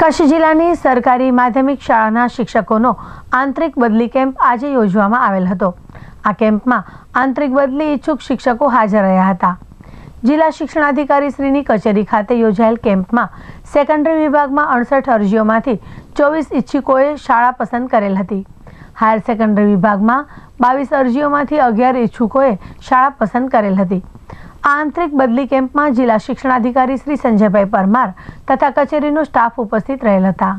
કચ્છ જિલ્લાની સરકારી માધ્યમિક શાળાના શિક્ષકોનો આંતરિક બદલી કેમ્પ આજે યોજવામાં આવેલ હતો આ કેમ્પમાં આંતરિક બદલી ઈચ્છુક શિક્ષકો હાજર રહ્યા હતા જિલ્લા શિક્ષણાધિકારીશ્રીની કચેરી ખાતે યોજાયેલ કેમ્પમાં સેકન્ડરી વિભાગમાં અડસઠ અરજીઓમાંથી ચોવીસ ઈચ્છુકોએ શાળા પસંદ કરેલ હતી હાયર સેકન્ડરી વિભાગમાં બાવીસ અરજીઓમાંથી અગિયાર ઈચ્છુકોએ શાળા પસંદ કરેલ હતી આંતરિક બદલી કેમ્પમાં જિલ્લા શિક્ષણાધિકારી શ્રી સંજયભાઈ પરમાર તથા કચેરીનો સ્ટાફ ઉપસ્થિત રહેલ હતા